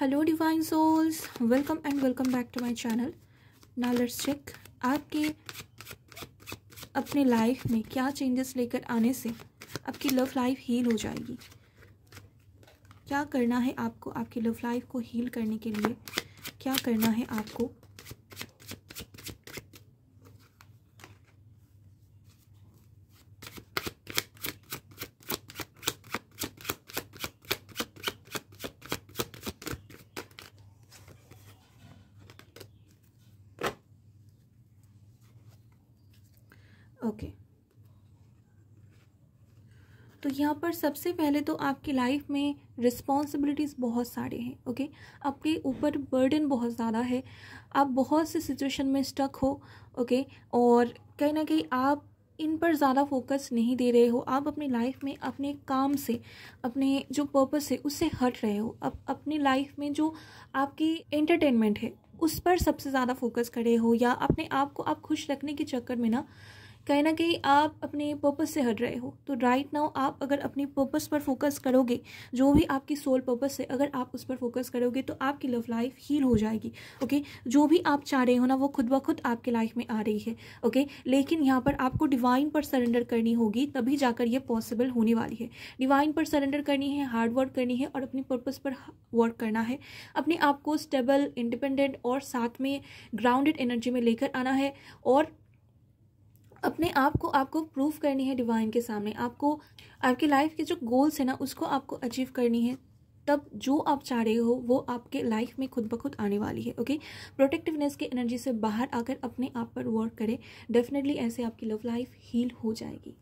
hello divine souls welcome and welcome back to my channel now check आपके अपने life में क्या changes लेकर आने से आपकी लव लाइफ हील हो जाएगी क्या करना है आपको आपकी लव लाइफ को हील करने के लिए क्या करना है आपको ओके तो यहाँ पर सबसे पहले तो आपकी लाइफ में रिस्पॉन्सिबिलिटीज़ बहुत सारे हैं ओके आपके ऊपर बर्डन बहुत ज़्यादा है आप बहुत से सिचुएशन में स्टक हो ओके और कहीं ना कहीं आप इन पर ज़्यादा फोकस नहीं दे रहे हो आप अपनी लाइफ में अपने काम से अपने जो पर्पस है उससे हट रहे हो अब अपनी लाइफ में जो आपकी एंटरटेनमेंट है उस पर सबसे ज़्यादा फोकस कर रहे हो या अपने आप को आप खुश रखने के चक्कर में ना कहीं ना कहीं आप अपने पर्पस से हट रहे हो तो राइट नाउ आप अगर अपने पर्पस पर फोकस करोगे जो भी आपकी सोल पर्पस है अगर आप उस पर फोकस करोगे तो आपकी लव लाइफ हील हो जाएगी ओके जो भी आप चाह रहे हो ना वो खुद ब खुद आपकी लाइफ में आ रही है ओके लेकिन यहाँ पर आपको डिवाइन पर सरेंडर करनी होगी तभी जाकर ये पॉसिबल होने वाली है डिवाइन पर सरेंडर करनी है हार्ड वर्क करनी है और अपने पर्पज़ पर वर्क करना है अपने आप को स्टेबल इंडिपेंडेंट और साथ में ग्राउंडेड एनर्जी में लेकर आना है और अपने आप को आपको प्रूव करनी है डिवाइन के सामने आपको आपकी लाइफ के जो गोल्स हैं ना उसको आपको अचीव करनी है तब जो आप चाह रहे हो वो आपके लाइफ में खुद ब खुद आने वाली है ओके प्रोटेक्टिवनेस के एनर्जी से बाहर आकर अपने आप पर वर्क करें डेफिनेटली ऐसे आपकी लव लाइफ हील हो जाएगी